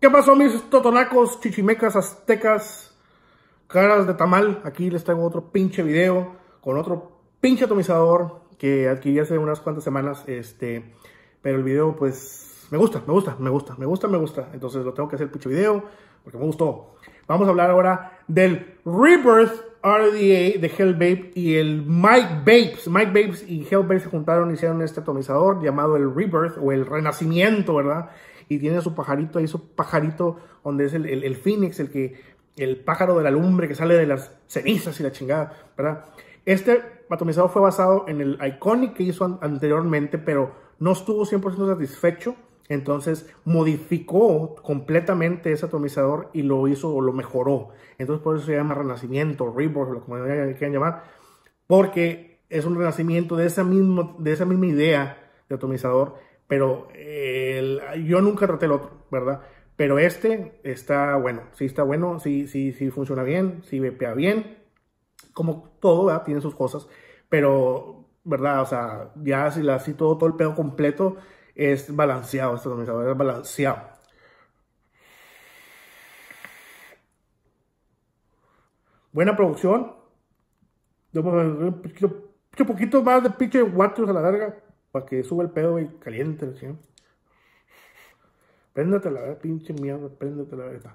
¿Qué pasó mis totonacos, chichimecas, aztecas, caras de tamal? Aquí les traigo otro pinche video con otro pinche atomizador que adquirí hace unas cuantas semanas. Este, pero el video pues me gusta, me gusta, me gusta, me gusta, me gusta. Entonces lo tengo que hacer pinche video porque me gustó. Vamos a hablar ahora del Rebirth RDA de Hellbabe y el Mike Babes. Mike Babes y Hellbabe se juntaron y hicieron este atomizador llamado el Rebirth o el Renacimiento, ¿verdad? y tiene su pajarito ahí, su pajarito donde es el, el, el Phoenix, el que el pájaro de la lumbre que sale de las cenizas y la chingada, ¿verdad? Este atomizador fue basado en el Iconic que hizo anteriormente, pero no estuvo 100% satisfecho, entonces modificó completamente ese atomizador y lo hizo o lo mejoró. Entonces por eso se llama Renacimiento, Rebirth, lo que quieran llamar, porque es un renacimiento de esa, mismo, de esa misma idea de atomizador, pero yo nunca traté el otro, ¿verdad? Pero este está bueno, sí está bueno, sí, sí, sí funciona bien, sí vepea bien, como todo, ¿verdad? Tiene sus cosas, pero, ¿verdad? O sea, ya si así todo, todo el pedo completo es balanceado, este es balanceado. Buena producción. Un pues, poquito más de pinche watts a la larga. Para que suba el pedo y caliente el ¿sí? la verga eh, pinche mierda, Prendete la verdad.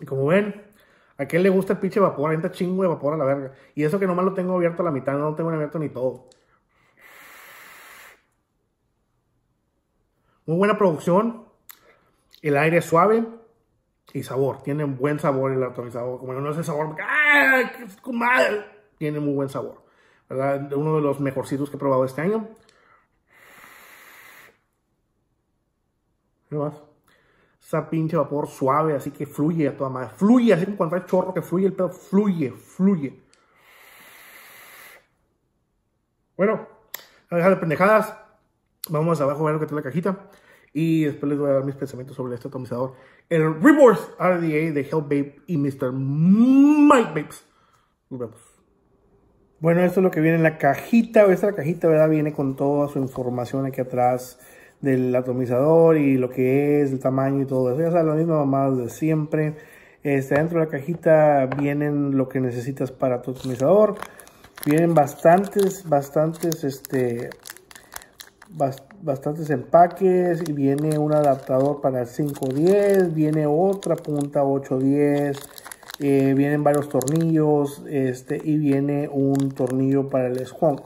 Y como ven, a quien le gusta el pinche vapor, entra chingo de vapor a la verga. Y eso que nomás lo tengo abierto a la mitad, no lo tengo abierto ni todo. Muy buena producción. El aire suave y sabor. Tiene buen sabor el atomizador. Como no es el sabor. ¡Ah! ¡Qué madre! tiene muy buen sabor. ¿verdad? Uno de los mejorcitos que he probado este año. ¿Qué más? Esa pinche vapor suave, así que fluye a toda madre. Fluye, así que cuando hay chorro que fluye el pedo, fluye, fluye. Bueno, a dejar de pendejadas. Vamos abajo a ver lo que tiene la cajita. Y después les voy a dar mis pensamientos sobre este atomizador. El Reverse RDA de Hellbabe y Mr. Mike Babes. Nos vemos. Bueno, esto es lo que viene en la cajita. Esta cajita, ¿verdad? Viene con toda su información aquí atrás del atomizador y lo que es, el tamaño y todo eso. Ya sabes, lo mismo mamada de siempre. Este, dentro de la cajita vienen lo que necesitas para tu atomizador. Vienen bastantes, bastantes, este, bastantes empaques. Y viene un adaptador para el 510. Viene otra punta 810 eh, vienen varios tornillos este, y viene un tornillo para el squonk.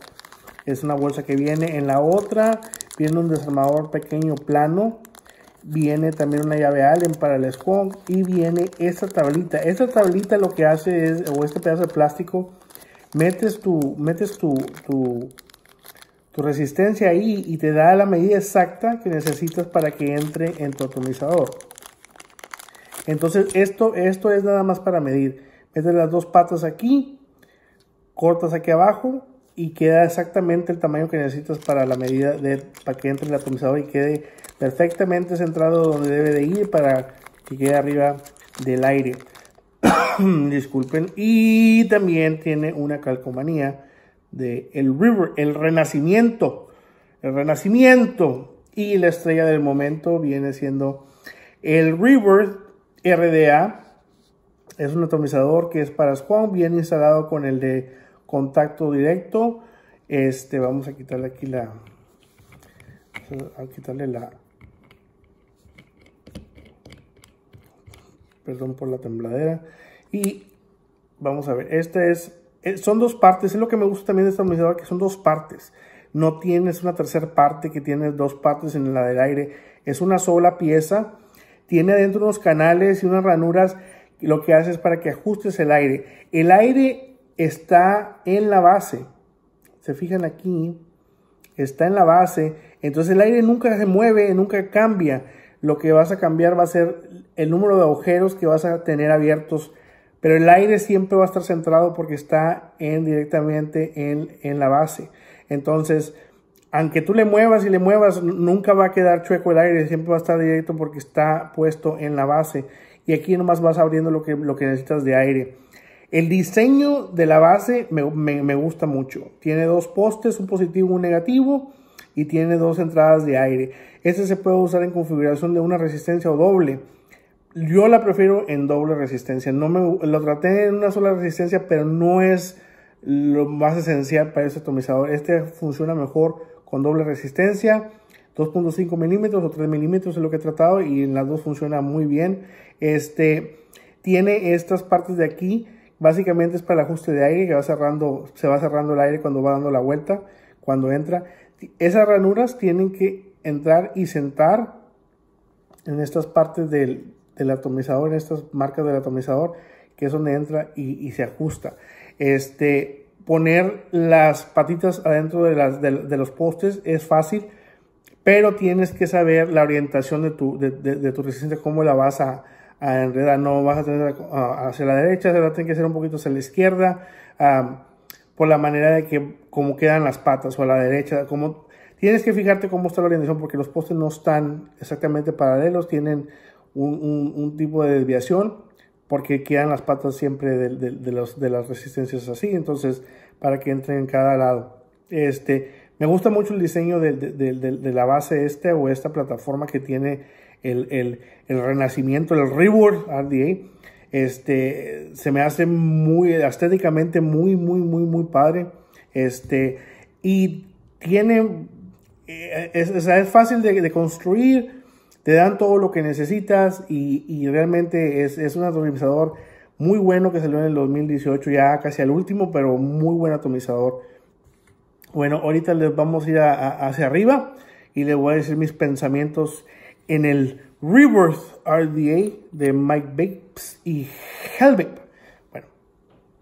Es una bolsa que viene en la otra, viene un desarmador pequeño plano, viene también una llave Allen para el squonk y viene esta tablita. Esta tablita lo que hace es, o este pedazo de plástico, metes tu, metes tu, tu resistencia ahí y te da la medida exacta que necesitas para que entre en tu atomizador. Entonces esto, esto es nada más para medir. Metes las dos patas aquí, cortas aquí abajo y queda exactamente el tamaño que necesitas para la medida de, para que entre el atomizador y quede perfectamente centrado donde debe de ir para que quede arriba del aire. Disculpen. Y también tiene una calcomanía de el River, el Renacimiento. El Renacimiento. Y la estrella del momento viene siendo el River RDA es un atomizador que es para spawn, bien instalado con el de contacto directo. Este, vamos a quitarle aquí la, quitarle la, perdón por la tembladera. Y vamos a ver, esta es, eh, son dos partes, es lo que me gusta también de este atomizador, que son dos partes. No tienes una tercera parte que tienes dos partes en la del aire, es una sola pieza tiene adentro unos canales y unas ranuras, lo que hace es para que ajustes el aire. El aire está en la base, se fijan aquí, está en la base, entonces el aire nunca se mueve, nunca cambia. Lo que vas a cambiar va a ser el número de agujeros que vas a tener abiertos, pero el aire siempre va a estar centrado porque está en, directamente en, en la base. Entonces, aunque tú le muevas y le muevas, nunca va a quedar chueco el aire, siempre va a estar directo porque está puesto en la base. Y aquí nomás vas abriendo lo que, lo que necesitas de aire. El diseño de la base me, gusta mucho. Tiene dos postes, un positivo y un negativo, y tiene dos entradas de aire. Este se puede usar en configuración de una resistencia o doble. Yo la prefiero en doble resistencia. No me, lo traté en una sola resistencia, pero no es lo más esencial para ese atomizador. Este funciona mejor con doble resistencia. 2.5 milímetros o 3 milímetros es lo que he tratado y en las dos funciona muy bien. Este tiene estas partes de aquí, básicamente es para el ajuste de aire que va cerrando, se va cerrando el aire cuando va dando la vuelta, cuando entra. Esas ranuras tienen que entrar y sentar en estas partes del, atomizador, en estas marcas del atomizador, que es donde entra y, y se ajusta. Este, poner las patitas adentro de, las, de, los postes es fácil, pero tienes que saber la orientación de tu, de, de tu resistencia, cómo la vas a, enredar. No vas a tener hacia la derecha, se va a tener que hacer un poquito hacia la izquierda, por la manera de que cómo quedan las patas o a la derecha. Cómo, tienes que fijarte cómo está la orientación porque los postes no están exactamente paralelos, tienen un tipo de desviación porque quedan las patas siempre de, las resistencias así, entonces para que entren en cada lado. Este, me gusta mucho el diseño de, la base este o esta plataforma que tiene el, renacimiento, el Reward RDA. ¿eh? Este, se me hace muy, estéticamente muy, muy, muy, muy padre. Este, y tiene, eh, es, es fácil de, construir, te dan todo lo que necesitas y, y realmente es, es, un atomizador muy bueno que salió en el 2018, ya casi al último, pero muy buen atomizador. Bueno, ahorita les vamos a ir hacia arriba y les voy a decir mis pensamientos en el Rebirth RDA de Mike babes y Hellvape. Bueno.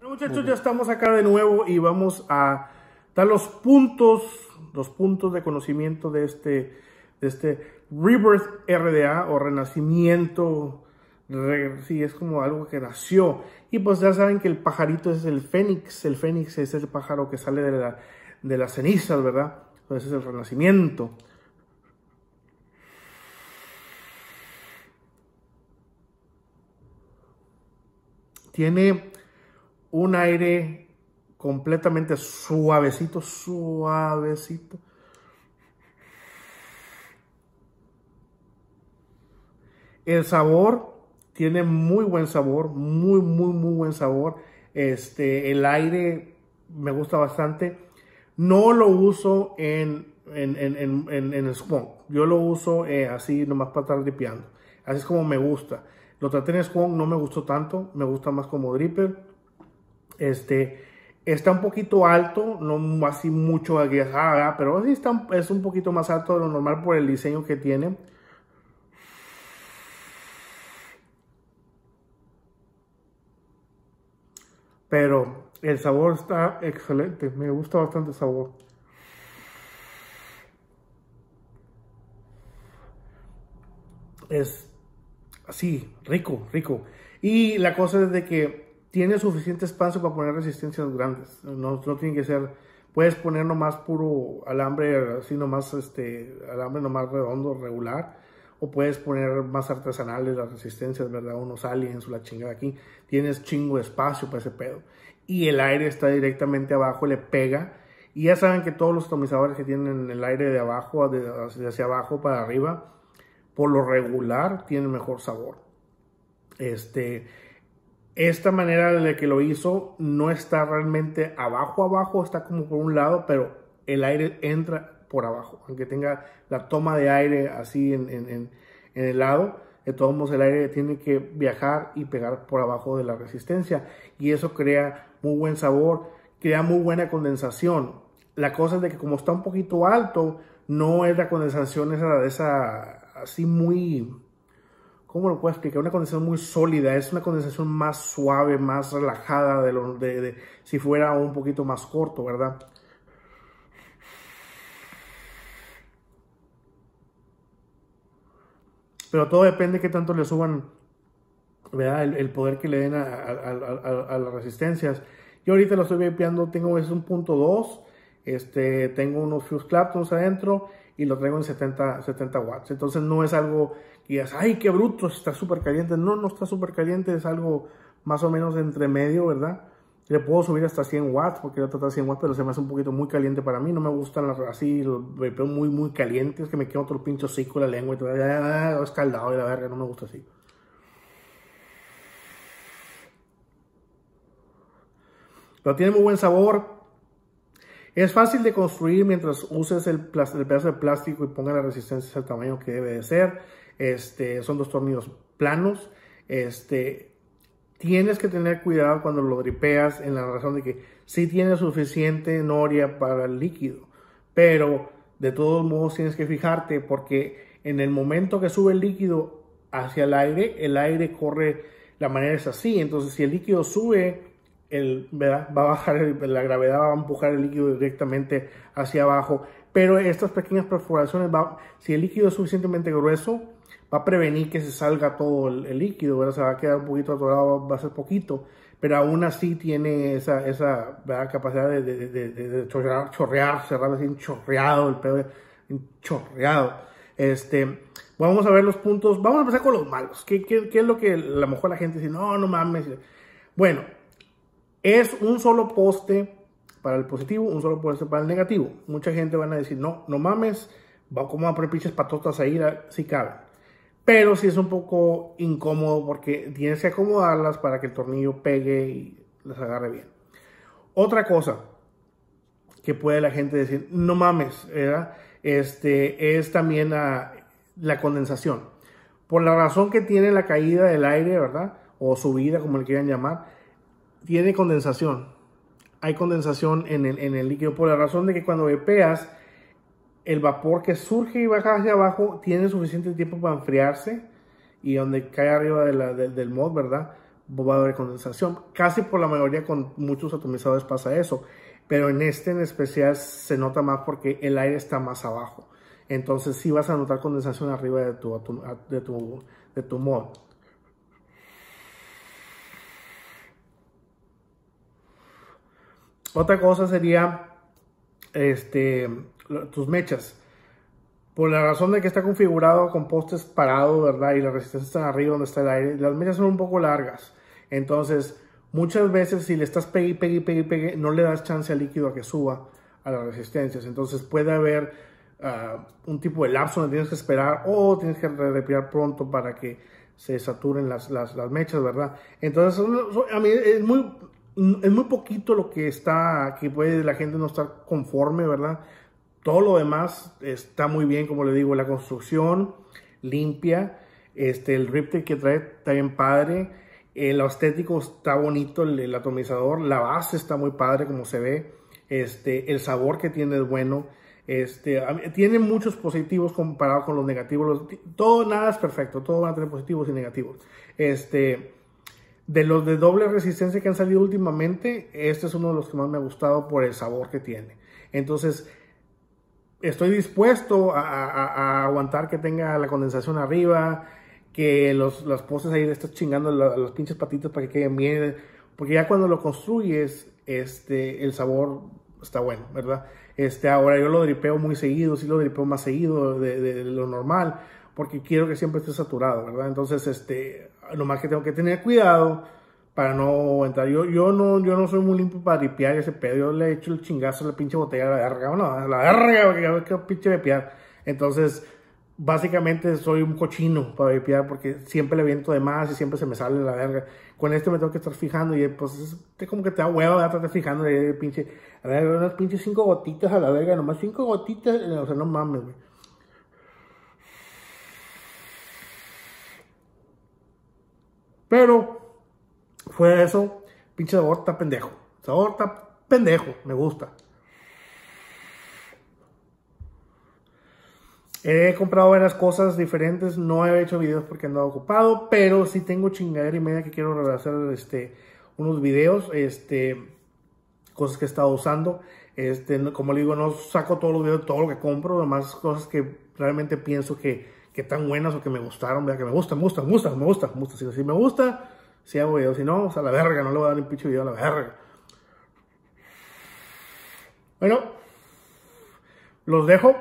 muchachos, ya estamos acá de nuevo y vamos a dar los puntos, los puntos de conocimiento de este este Rebirth RDA o Renacimiento, sí, es como algo que nació. Y pues ya saben que el pajarito es el fénix, el fénix es el pájaro que sale de, de las cenizas, ¿verdad? Entonces es el Renacimiento. Tiene un aire completamente suavecito, suavecito El sabor tiene muy buen sabor, muy, muy, muy buen sabor. Este, el aire me gusta bastante. No lo uso en, en, en, en, en el squonk. Yo lo uso eh, así nomás para estar dripeando. Así es como me gusta. Lo traté en no me gustó tanto. Me gusta más como dripper. Este, está un poquito alto, no así mucho, aguijada ah, pero sí está, es un poquito más alto de lo normal por el diseño que tiene. pero el sabor está excelente, me gusta bastante el sabor. Es así, rico, rico. Y la cosa es de que tiene suficiente espacio para poner resistencias grandes, no, no tiene que ser puedes poner nomás puro alambre, así nomás, este, alambre nomás redondo, regular, o puedes poner más artesanales, las resistencias, ¿verdad? Unos aliens o la chingada aquí. Tienes chingo espacio para ese pedo. Y el aire está directamente abajo, le pega. Y ya saben que todos los atomizadores que tienen el aire de abajo, hacia abajo para arriba, por lo regular tiene mejor sabor. Este, esta manera de que lo hizo no está realmente abajo, abajo, está como por un lado, pero el aire entra por abajo, aunque tenga la toma de aire así en, el lado, de todos el aire tiene que viajar y pegar por abajo de la resistencia y eso crea muy buen sabor, crea muy buena condensación. La cosa es de que como está un poquito alto, no es la condensación esa, esa así muy, ¿cómo lo puedo explicar? Una condensación muy sólida, es una condensación más suave, más relajada de, de si fuera un poquito más corto, ¿verdad? Pero todo depende de qué tanto le suban ¿verdad? El, poder que le den a, las resistencias. Yo ahorita lo estoy vapeando, tengo es un punto 2, este, tengo unos fuse claptons adentro y lo traigo en 70, 70 watts. Entonces no es algo que digas, ay, qué bruto, está súper caliente. No, no está súper caliente, es algo más o menos entre medio, ¿verdad? Le puedo subir hasta 100 watts, porque yo tratar 100 watts, pero se me hace un poquito muy caliente para mí. No me gustan así, los vapeos muy, muy calientes, que me queda otro pincho cico, la lengua y todo. escaldado y la verga, no me gusta así. Pero tiene muy buen sabor. Es fácil de construir mientras uses el, pedazo de plástico y ponga la resistencia al tamaño que debe de ser. Este, son dos tornillos planos. Este, Tienes que tener cuidado cuando lo dripeas en la razón de que sí tiene suficiente noria para el líquido, pero de todos modos tienes que fijarte porque en el momento que sube el líquido hacia el aire, el aire corre, la manera es así, entonces si el líquido sube, el, va a bajar, la gravedad va a empujar el líquido directamente hacia abajo, pero estas pequeñas perforaciones, va, si el líquido es suficientemente grueso, va a prevenir que se salga todo el, líquido, ¿verdad? se va a quedar un poquito atorado, va a ser poquito, pero aún así tiene esa, esa capacidad de, chorrear, cerrar así, chorreado, el pedo, chorreado. Este, vamos a ver los puntos, vamos a empezar con los malos. ¿Qué, qué, qué es lo que a lo mejor la gente dice? No, no mames. Bueno, es un solo poste para el positivo, un solo poste para el negativo. Mucha gente van a decir, no, no mames, va como a poner pinches patotas ahí si cabe. Pero sí es un poco incómodo porque tienes que acomodarlas para que el tornillo pegue y las agarre bien. Otra cosa que puede la gente decir, no mames, ¿verdad? Este, es también la, condensación. Por la razón que tiene la caída del aire, ¿verdad? O subida, como le quieran llamar, tiene condensación. Hay condensación en el, líquido por la razón de que cuando vepeas el vapor que surge y baja hacia abajo tiene suficiente tiempo para enfriarse y donde cae arriba de del mod, ¿verdad? Va a haber condensación. Casi por la mayoría con muchos atomizadores pasa eso, pero en este en especial se nota más porque el aire está más abajo. Entonces sí vas a notar condensación arriba de tu, de de tu mod. Otra cosa sería este tus mechas. Por la razón de que está configurado con postes parados, ¿verdad? Y la resistencia está arriba donde está el aire. Las mechas son un poco largas. Entonces, muchas veces si le estás pegue, pegue, y pegue, no le das chance al líquido a que suba a las resistencias. Entonces puede haber ah, un tipo de lapso donde tienes que esperar o tienes que repiar pronto para que se saturen las, las, las mechas, ¿verdad? Entonces, a mí es muy, es muy poquito lo que está, que puede la gente no estar conforme, ¿verdad? todo lo demás está muy bien, como le digo, la construcción limpia, este, el riptide que trae está bien padre, el estético está bonito, el, atomizador, la base está muy padre como se ve, este, el sabor que tiene es bueno, este, tiene muchos positivos comparado con los negativos, todo, nada es perfecto, todo van a tener positivos y negativos. Este, de los de doble resistencia que han salido últimamente, este es uno de los que más me ha gustado por el sabor que tiene. Entonces, estoy dispuesto a, aguantar que tenga la condensación arriba, que los, las postes ahí le estás chingando los pinches patitos para que queden bien, porque ya cuando lo construyes, este, el sabor está bueno, ¿verdad? Este, ahora yo lo dripeo muy seguido, sí lo dripeo más seguido de, lo normal, porque quiero que siempre esté saturado, ¿verdad? Entonces, este, más que tengo que tener cuidado para no entrar. Yo, yo no, yo no soy muy limpio para limpiar ese pedo. Yo le he hecho el chingazo a la pinche botella a la verga, bueno, a la verga, porque qué pinche vipiar. Entonces, básicamente soy un cochino para vipiar porque siempre le viento de más y siempre se me sale la verga. Con este me tengo que estar fijando y pues te como que te da huevo de fijando y pinche, a ver, unas pinches cinco gotitas a la verga, nomás cinco gotitas, eh, o sea, no mames, Pero fue eso. Pinche sabor está pendejo. Sabor está pendejo, me gusta. He comprado varias cosas diferentes, no he hecho videos porque andaba ocupado, pero sí tengo chingadera y media que quiero hacer este, unos videos, este, cosas que he estado usando. Este, como le digo, no saco todos los videos de todo lo que compro, además cosas que realmente pienso que, que están buenas o que me gustaron, vea que me gustan, me gustan, me gustan, me gusta, me gustan, me gusta, si hago video, si no, o sea, la verga, no le voy a dar un pinche video a la verga. Bueno, los dejo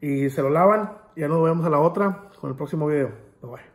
y se lo lavan. Ya nos vemos a la otra con el próximo video. Bye bye.